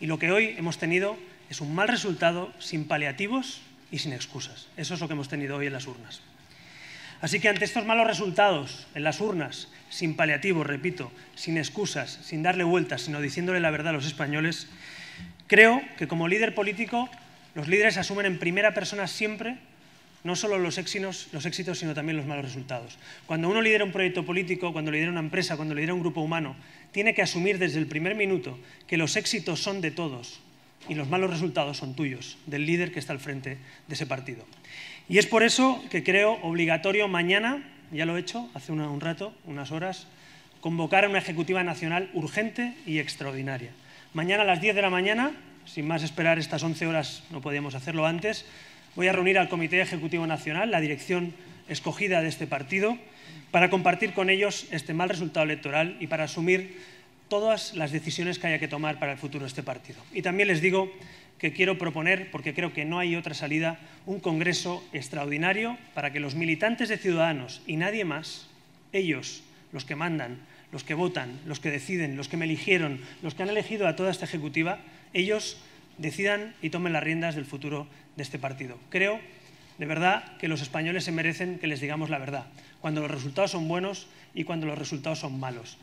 Y lo que hoy hemos tenido es un mal resultado sin paliativos y sin excusas. Eso es lo que hemos tenido hoy en las urnas. Así que ante estos malos resultados en las urnas, sin paliativos, repito, sin excusas, sin darle vueltas, sino diciéndole la verdad a los españoles, creo que como líder político los líderes asumen en primera persona siempre no solo los éxitos, sino también los malos resultados. Cuando uno lidera un proyecto político, cuando lidera una empresa, cuando lidera un grupo humano, tiene que asumir desde el primer minuto que los éxitos son de todos y los malos resultados son tuyos, del líder que está al frente de ese partido. Y es por eso que creo obligatorio mañana, ya lo he hecho hace un rato, unas horas, convocar a una ejecutiva nacional urgente y extraordinaria. Mañana a las 10 de la mañana, sin más esperar estas 11 horas, no podíamos hacerlo antes, voy a reunir al Comité Ejecutivo Nacional, la dirección escogida de este partido, para compartir con ellos este mal resultado electoral y para asumir todas las decisiones que haya que tomar para el futuro de este partido. Y también les digo que quiero proponer, porque creo que no hay otra salida, un Congreso extraordinario para que los militantes de Ciudadanos y nadie más, ellos, los que mandan, los que votan, los que deciden, los que me eligieron, los que han elegido a toda esta ejecutiva, ellos decidan y tomen las riendas del futuro de este partido. Creo, de verdad, que los españoles se merecen que les digamos la verdad, cuando los resultados son buenos y cuando los resultados son malos.